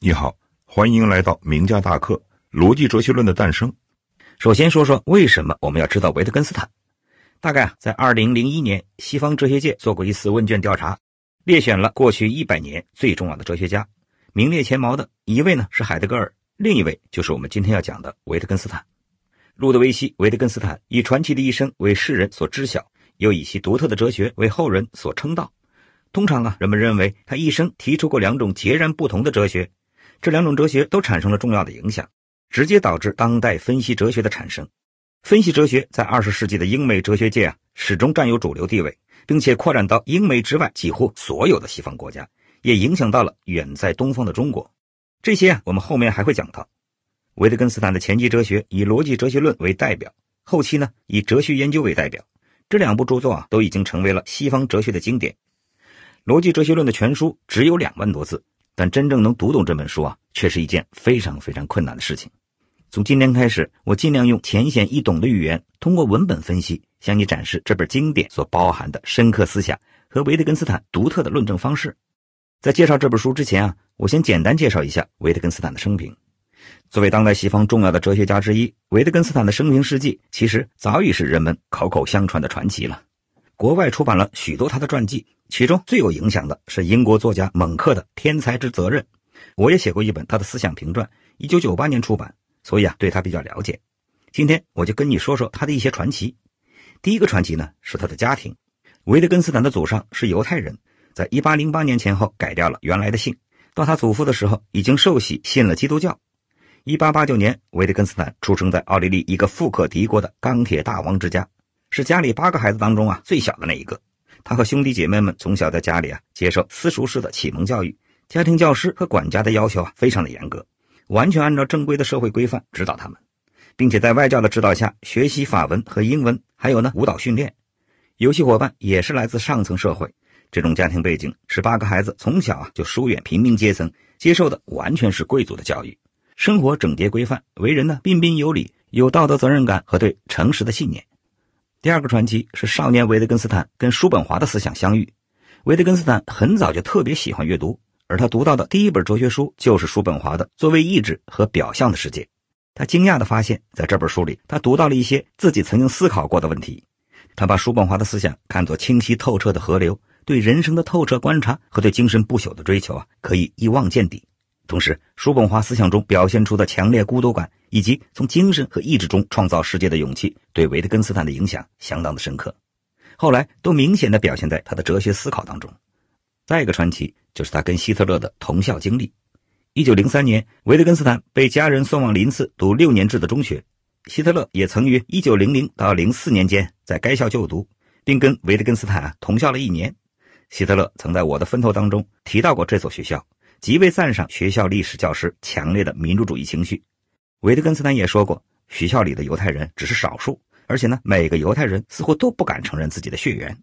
你好，欢迎来到名家大课《逻辑哲学论》的诞生。首先说说为什么我们要知道维特根斯坦。大概在二零零一年，西方哲学界做过一次问卷调查，列选了过去一百年最重要的哲学家，名列前茅的一位呢是海德格尔，另一位就是我们今天要讲的维特根斯坦。路德维希·维特根斯坦以传奇的一生为世人所知晓，又以其独特的哲学为后人所称道。通常啊，人们认为他一生提出过两种截然不同的哲学。这两种哲学都产生了重要的影响，直接导致当代分析哲学的产生。分析哲学在二十世纪的英美哲学界啊，始终占有主流地位，并且扩展到英美之外几乎所有的西方国家，也影响到了远在东方的中国。这些啊，我们后面还会讲到。维特根斯坦的前期哲学以《逻辑哲学论》为代表，后期呢以《哲学研究》为代表。这两部著作啊，都已经成为了西方哲学的经典。《逻辑哲学论》的全书只有两万多字。但真正能读懂这本书啊，却是一件非常非常困难的事情。从今天开始，我尽量用浅显易懂的语言，通过文本分析，向你展示这本经典所包含的深刻思想和维特根斯坦独特的论证方式。在介绍这本书之前啊，我先简单介绍一下维特根斯坦的生平。作为当代西方重要的哲学家之一，维特根斯坦的生平事迹其实早已是人们口口相传的传奇了。国外出版了许多他的传记，其中最有影响的是英国作家蒙克的《天才之责任》。我也写过一本他的思想评传，一九九八年出版，所以啊，对他比较了解。今天我就跟你说说他的一些传奇。第一个传奇呢是他的家庭。维特根斯坦的祖上是犹太人，在一八零八年前后改掉了原来的姓。到他祖父的时候，已经受洗信了基督教。一八八九年，维特根斯坦出生在奥地利一个富可敌国的钢铁大王之家。是家里八个孩子当中啊最小的那一个，他和兄弟姐妹们从小在家里啊接受私塾式的启蒙教育，家庭教师和管家的要求啊非常的严格，完全按照正规的社会规范指导他们，并且在外教的指导下学习法文和英文，还有呢舞蹈训练，游戏伙伴也是来自上层社会。这种家庭背景使八个孩子从小啊就疏远平民阶层，接受的完全是贵族的教育，生活整洁规范，为人呢彬彬有礼，有道德责任感和对诚实的信念。第二个传奇是少年维特根斯坦跟叔本华的思想相遇。维特根斯坦很早就特别喜欢阅读，而他读到的第一本哲学书就是叔本华的《作为意志和表象的世界》。他惊讶的发现，在这本书里，他读到了一些自己曾经思考过的问题。他把叔本华的思想看作清晰透彻的河流，对人生的透彻观察和对精神不朽的追求啊，可以一望见底。同时，叔本华思想中表现出的强烈孤独感。以及从精神和意志中创造世界的勇气，对维特根斯坦的影响相当的深刻，后来都明显地表现在他的哲学思考当中。再一个传奇就是他跟希特勒的同校经历。一九零三年，维特根斯坦被家人送往林茨读六年制的中学，希特勒也曾于一九零零到零四年间在该校就读，并跟维特根斯坦同校了一年。希特勒曾在我的分头当中提到过这所学校，极为赞赏学校历史教师强烈的民主主义情绪。维特根斯坦也说过：“学校里的犹太人只是少数，而且呢，每个犹太人似乎都不敢承认自己的血缘。”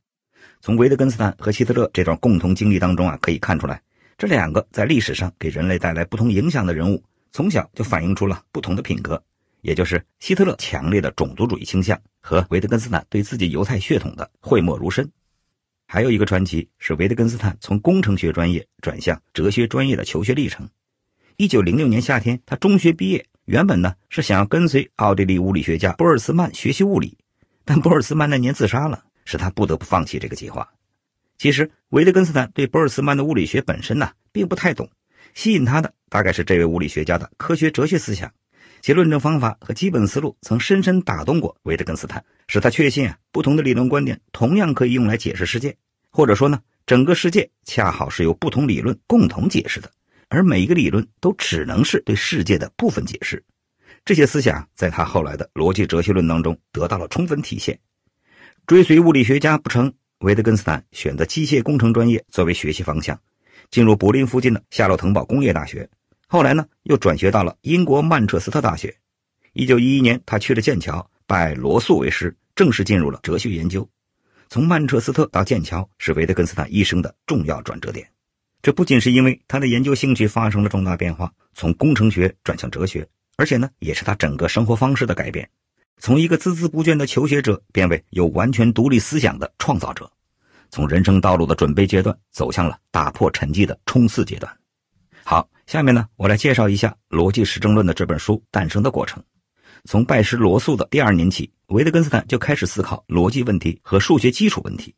从维特根斯坦和希特勒这段共同经历当中啊，可以看出来，这两个在历史上给人类带来不同影响的人物，从小就反映出了不同的品格，也就是希特勒强烈的种族主义倾向和维特根斯坦对自己犹太血统的讳莫如深。还有一个传奇是维特根斯坦从工程学专业转向哲学专业的求学历程。一九零六年夏天，他中学毕业。原本呢是想要跟随奥地利物理学家波尔斯曼学习物理，但波尔斯曼那年自杀了，使他不得不放弃这个计划。其实，维特根斯坦对波尔斯曼的物理学本身呢并不太懂，吸引他的大概是这位物理学家的科学哲学思想，其论证方法和基本思路曾深深打动过维特根斯坦，使他确信啊不同的理论观点同样可以用来解释世界，或者说呢整个世界恰好是由不同理论共同解释的。而每一个理论都只能是对世界的部分解释，这些思想在他后来的逻辑哲学论当中得到了充分体现。追随物理学家不成，维特根斯坦选择机械工程专业作为学习方向，进入柏林附近的夏洛滕堡工业大学。后来呢，又转学到了英国曼彻斯特大学。一九一一年，他去了剑桥，拜罗素为师，正式进入了哲学研究。从曼彻斯特到剑桥是维特根斯坦一生的重要转折点。这不仅是因为他的研究兴趣发生了重大变化，从工程学转向哲学，而且呢，也是他整个生活方式的改变，从一个孜孜不倦的求学者变为有完全独立思想的创造者，从人生道路的准备阶段走向了打破沉寂的冲刺阶段。好，下面呢，我来介绍一下《逻辑实证论》的这本书诞生的过程。从拜师罗素的第二年起，维特根斯坦就开始思考逻辑问题和数学基础问题。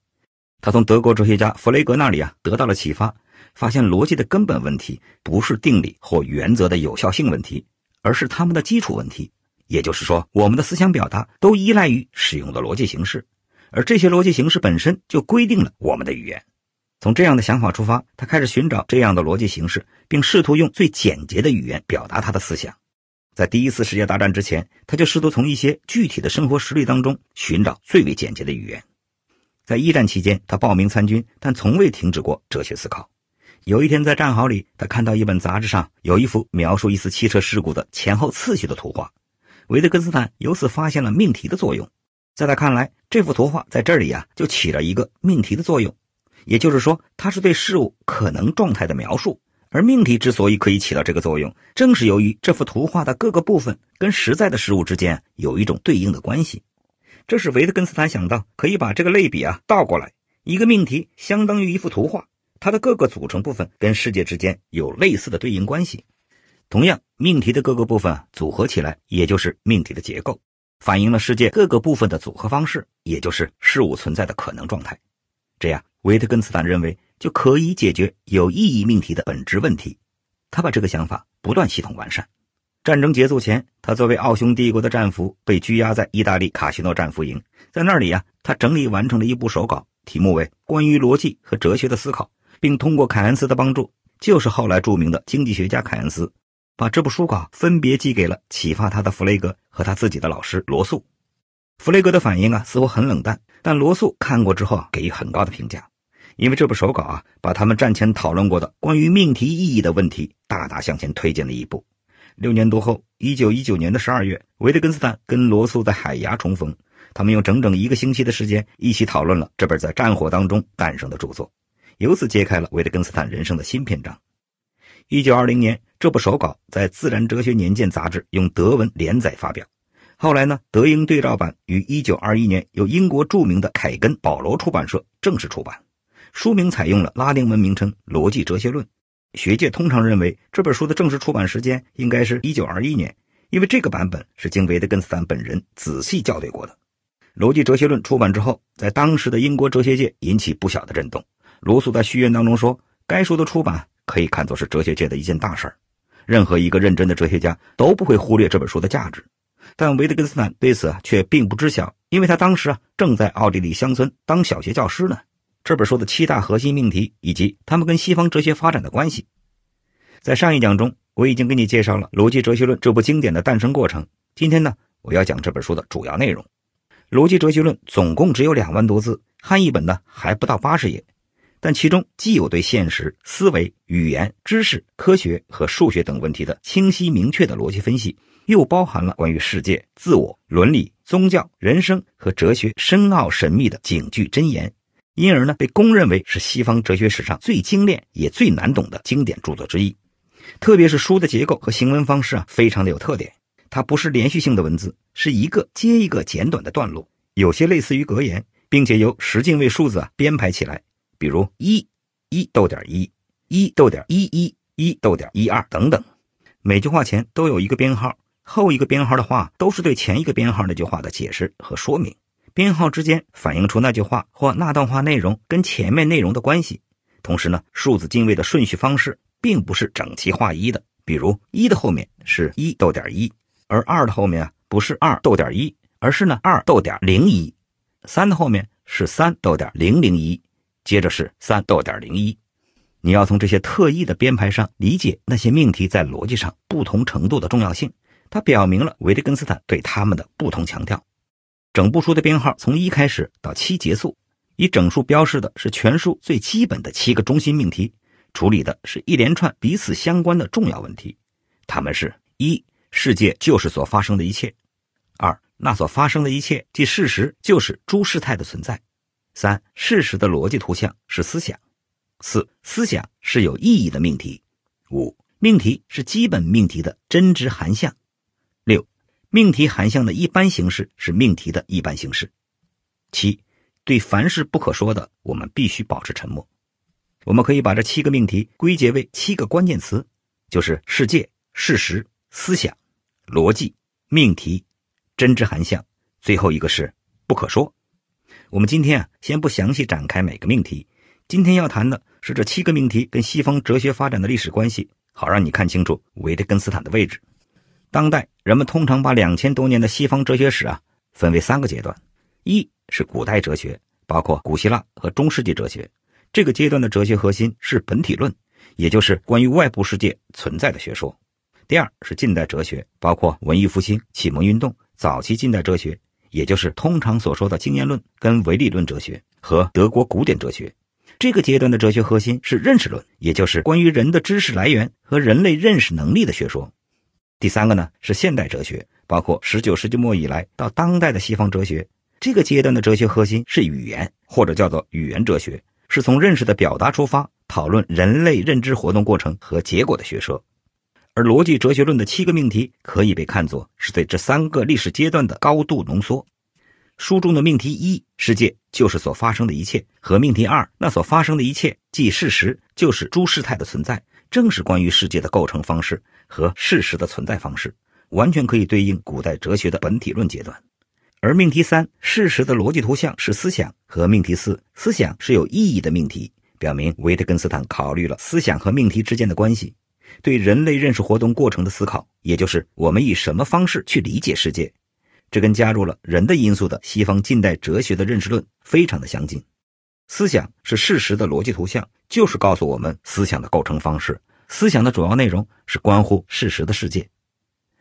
他从德国哲学家弗雷格那里啊得到了启发。发现逻辑的根本问题不是定理或原则的有效性问题，而是他们的基础问题。也就是说，我们的思想表达都依赖于使用的逻辑形式，而这些逻辑形式本身就规定了我们的语言。从这样的想法出发，他开始寻找这样的逻辑形式，并试图用最简洁的语言表达他的思想。在第一次世界大战之前，他就试图从一些具体的生活实例当中寻找最为简洁的语言。在一战期间，他报名参军，但从未停止过哲学思考。有一天，在战壕里，他看到一本杂志上有一幅描述一次汽车事故的前后次序的图画。维特根斯坦由此发现了命题的作用。在他看来，这幅图画在这里啊就起了一个命题的作用，也就是说，它是对事物可能状态的描述。而命题之所以可以起到这个作用，正是由于这幅图画的各个部分跟实在的事物之间有一种对应的关系。这是维特根斯坦想到可以把这个类比啊倒过来，一个命题相当于一幅图画。它的各个组成部分跟世界之间有类似的对应关系。同样，命题的各个部分组合起来，也就是命题的结构，反映了世界各个部分的组合方式，也就是事物存在的可能状态。这样，维特根斯坦认为就可以解决有意义命题的本质问题。他把这个想法不断系统完善。战争结束前，他作为奥匈帝国的战俘被拘押在意大利卡西诺战俘营，在那里啊，他整理完成了一部手稿，题目为《关于逻辑和哲学的思考》。并通过凯恩斯的帮助，就是后来著名的经济学家凯恩斯，把这部书稿分别寄给了启发他的弗雷格和他自己的老师罗素。弗雷格的反应啊，似乎很冷淡，但罗素看过之后啊，给予很高的评价，因为这部手稿啊，把他们战前讨论过的关于命题意义的问题大大向前推进了一步。六年多后，一九一九年的十二月，维特根斯坦跟罗素在海牙重逢，他们用整整一个星期的时间一起讨论了这本在战火当中诞生的著作。由此揭开了维特根斯坦人生的新篇章。一九二零年，这部手稿在《自然哲学年鉴》杂志用德文连载发表。后来呢，德英对照版于一九二一年由英国著名的凯根保罗出版社正式出版，书名采用了拉丁文名称《逻辑哲学论》。学界通常认为这本书的正式出版时间应该是一九二一年，因为这个版本是经维特根斯坦本人仔细校对过的。《逻辑哲学论》出版之后，在当时的英国哲学界引起不小的震动。罗素在序言当中说：“该书的出版可以看作是哲学界的一件大事儿，任何一个认真的哲学家都不会忽略这本书的价值。”但维特根斯坦对此却并不知晓，因为他当时啊正在奥地利乡村当小学教师呢。这本书的七大核心命题以及他们跟西方哲学发展的关系，在上一讲中我已经给你介绍了《逻辑哲学论》这部经典的诞生过程。今天呢，我要讲这本书的主要内容。《逻辑哲学论》总共只有两万多字，汉译本呢还不到八十页。但其中既有对现实、思维、语言、知识、科学和数学等问题的清晰明确的逻辑分析，又包含了关于世界、自我、伦理、宗教、人生和哲学深奥神秘的警句箴言，因而呢，被公认为是西方哲学史上最精炼也最难懂的经典著作之一。特别是书的结构和行文方式啊，非常的有特点。它不是连续性的文字，是一个接一个简短的段落，有些类似于格言，并且由十进位数字啊编排起来。比如一，一逗点一，一逗点一，一，一逗点一二等等，每句话前都有一个编号，后一个编号的话都是对前一个编号那句话的解释和说明。编号之间反映出那句话或那段话内容跟前面内容的关系。同时呢，数字进位的顺序方式并不是整齐划一的。比如一的后面是一逗点一，而二的后面啊不是二逗点一，而是呢二逗点零一，三的后面是三逗点零零一。接着是三六点零一，你要从这些特异的编排上理解那些命题在逻辑上不同程度的重要性。它表明了维特根斯坦对他们的不同强调。整部书的编号从一开始到七结束，以整数标示的是全书最基本的七个中心命题，处理的是一连串彼此相关的重要问题。他们是：一、世界就是所发生的一切；二、那所发生的一切即事实就是诸事态的存在。三、事实的逻辑图像是思想；四、思想是有意义的命题；五、命题是基本命题的真值涵项。六、命题涵项的一般形式是命题的一般形式；七、对凡是不可说的，我们必须保持沉默。我们可以把这七个命题归结为七个关键词，就是世界、事实、思想、逻辑、命题、真值涵项，最后一个是不可说。我们今天啊，先不详细展开每个命题。今天要谈的是这七个命题跟西方哲学发展的历史关系，好让你看清楚维特根斯坦的位置。当代人们通常把两千多年的西方哲学史啊分为三个阶段：一是古代哲学，包括古希腊和中世纪哲学，这个阶段的哲学核心是本体论，也就是关于外部世界存在的学说；第二是近代哲学，包括文艺复兴、启蒙运动、早期近代哲学。也就是通常所说的经验论、跟唯理论哲学和德国古典哲学，这个阶段的哲学核心是认识论，也就是关于人的知识来源和人类认识能力的学说。第三个呢是现代哲学，包括十九世纪末以来到当代的西方哲学，这个阶段的哲学核心是语言，或者叫做语言哲学，是从认识的表达出发，讨论人类认知活动过程和结果的学说。而逻辑哲学论的七个命题可以被看作是对这三个历史阶段的高度浓缩。书中的命题一，世界就是所发生的一切；和命题二，那所发生的一切即事实就是诸事态的存在，正是关于世界的构成方式和事实的存在方式，完全可以对应古代哲学的本体论阶段。而命题三，事实的逻辑图像是思想；和命题四，思想是有意义的命题，表明维特根斯坦考虑了思想和命题之间的关系。对人类认识活动过程的思考，也就是我们以什么方式去理解世界，这跟加入了人的因素的西方近代哲学的认识论非常的相近。思想是事实的逻辑图像，就是告诉我们思想的构成方式。思想的主要内容是关乎事实的世界。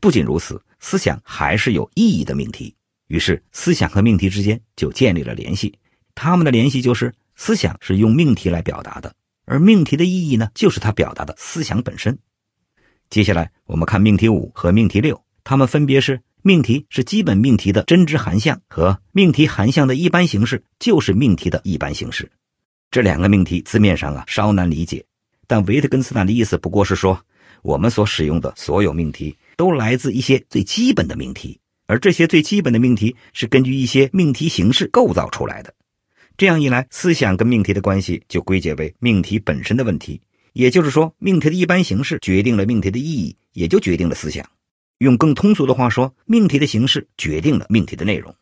不仅如此，思想还是有意义的命题。于是，思想和命题之间就建立了联系。他们的联系就是，思想是用命题来表达的。而命题的意义呢，就是它表达的思想本身。接下来我们看命题五和命题六，它们分别是：命题是基本命题的真值含项和命题含项的一般形式就是命题的一般形式。这两个命题字面上啊稍难理解，但维特根斯坦的意思不过是说，我们所使用的所有命题都来自一些最基本的命题，而这些最基本的命题是根据一些命题形式构造出来的。这样一来，思想跟命题的关系就归结为命题本身的问题。也就是说，命题的一般形式决定了命题的意义，也就决定了思想。用更通俗的话说，命题的形式决定了命题的内容。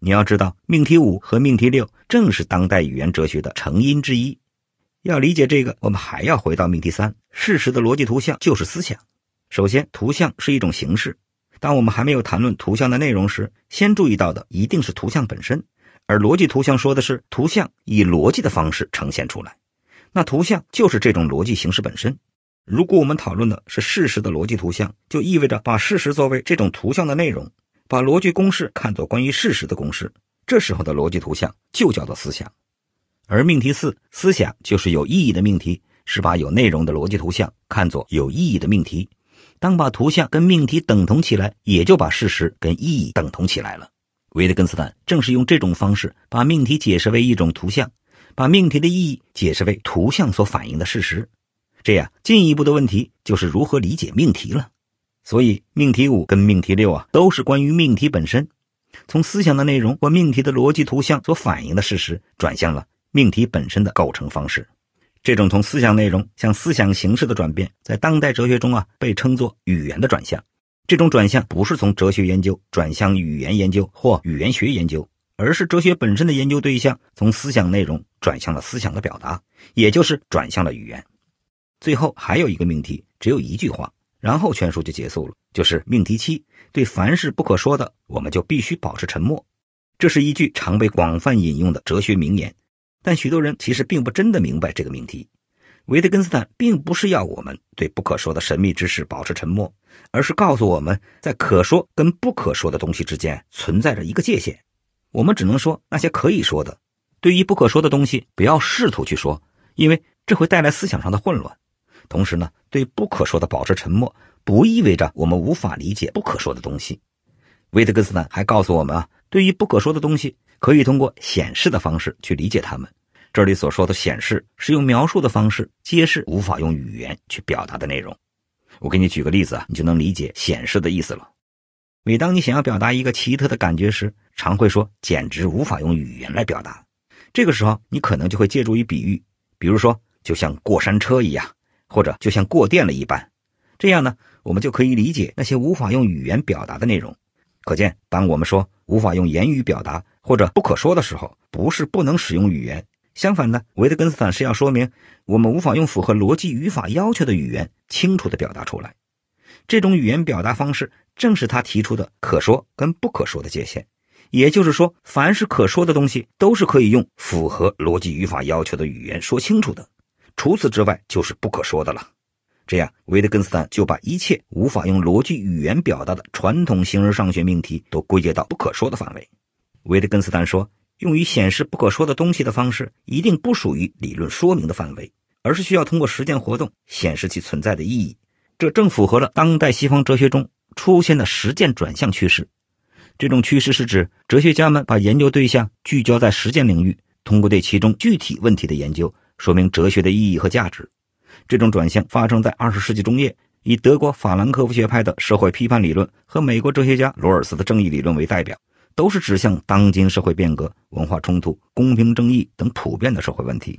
你要知道，命题五和命题六正是当代语言哲学的成因之一。要理解这个，我们还要回到命题三：事实的逻辑图像就是思想。首先，图像是一种形式。当我们还没有谈论图像的内容时，先注意到的一定是图像本身。而逻辑图像说的是图像以逻辑的方式呈现出来，那图像就是这种逻辑形式本身。如果我们讨论的是事实的逻辑图像，就意味着把事实作为这种图像的内容，把逻辑公式看作关于事实的公式。这时候的逻辑图像就叫做思想。而命题四，思想就是有意义的命题，是把有内容的逻辑图像看作有意义的命题。当把图像跟命题等同起来，也就把事实跟意义等同起来了。维特根斯坦正是用这种方式把命题解释为一种图像，把命题的意义解释为图像所反映的事实。这样进一步的问题就是如何理解命题了。所以命题五跟命题六啊都是关于命题本身，从思想的内容或命题的逻辑图像所反映的事实，转向了命题本身的构成方式。这种从思想内容向思想形式的转变，在当代哲学中啊被称作语言的转向。这种转向不是从哲学研究转向语言研究或语言学研究，而是哲学本身的研究对象从思想内容转向了思想的表达，也就是转向了语言。最后还有一个命题，只有一句话，然后全书就结束了，就是命题七：对凡事不可说的，我们就必须保持沉默。这是一句常被广泛引用的哲学名言，但许多人其实并不真的明白这个命题。维特根斯坦并不是要我们对不可说的神秘知识保持沉默，而是告诉我们在可说跟不可说的东西之间存在着一个界限。我们只能说那些可以说的，对于不可说的东西，不要试图去说，因为这会带来思想上的混乱。同时呢，对不可说的保持沉默，不意味着我们无法理解不可说的东西。维特根斯坦还告诉我们啊，对于不可说的东西，可以通过显示的方式去理解它们。这里所说的显示，是用描述的方式揭示无法用语言去表达的内容。我给你举个例子啊，你就能理解显示的意思了。每当你想要表达一个奇特的感觉时，常会说“简直无法用语言来表达”。这个时候，你可能就会借助于比喻，比如说“就像过山车一样”，或者“就像过电了一般”。这样呢，我们就可以理解那些无法用语言表达的内容。可见，当我们说无法用言语表达或者不可说的时候，不是不能使用语言。相反呢，维特根斯坦是要说明我们无法用符合逻辑语法要求的语言清楚地表达出来。这种语言表达方式正是他提出的可说跟不可说的界限。也就是说，凡是可说的东西都是可以用符合逻辑语法要求的语言说清楚的，除此之外就是不可说的了。这样，维特根斯坦就把一切无法用逻辑语言表达的传统形而上学命题都归结到不可说的范围。维特根斯坦说。用于显示不可说的东西的方式，一定不属于理论说明的范围，而是需要通过实践活动显示其存在的意义。这正符合了当代西方哲学中出现的实践转向趋势。这种趋势是指哲学家们把研究对象聚焦在实践领域，通过对其中具体问题的研究，说明哲学的意义和价值。这种转向发生在二十世纪中叶，以德国法兰克福学派的社会批判理论和美国哲学家罗尔斯的正义理论为代表。都是指向当今社会变革、文化冲突、公平正义等普遍的社会问题。